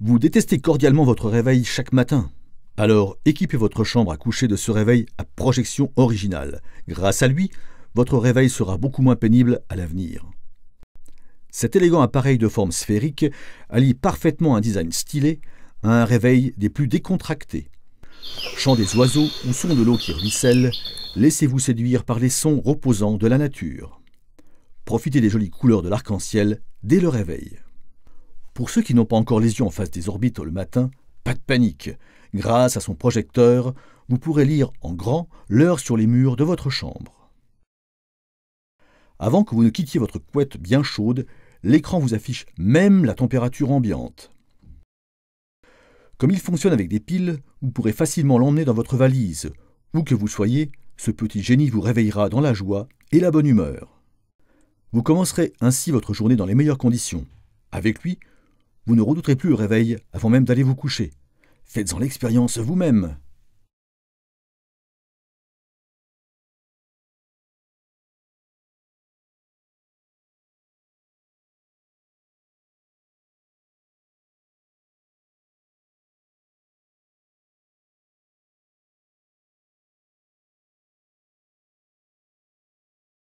Vous détestez cordialement votre réveil chaque matin. Alors équipez votre chambre à coucher de ce réveil à projection originale. Grâce à lui, votre réveil sera beaucoup moins pénible à l'avenir. Cet élégant appareil de forme sphérique allie parfaitement un design stylé à un réveil des plus décontractés. Chant des oiseaux ou son de l'eau qui ruisselle, laissez-vous séduire par les sons reposants de la nature. Profitez des jolies couleurs de l'arc-en-ciel dès le réveil. Pour ceux qui n'ont pas encore les yeux en face des orbites le matin, pas de panique. Grâce à son projecteur, vous pourrez lire en grand l'heure sur les murs de votre chambre. Avant que vous ne quittiez votre couette bien chaude, l'écran vous affiche même la température ambiante. Comme il fonctionne avec des piles, vous pourrez facilement l'emmener dans votre valise. Où que vous soyez, ce petit génie vous réveillera dans la joie et la bonne humeur. Vous commencerez ainsi votre journée dans les meilleures conditions. Avec lui, vous ne redouterez plus le réveil avant même d'aller vous coucher. Faites-en l'expérience vous-même.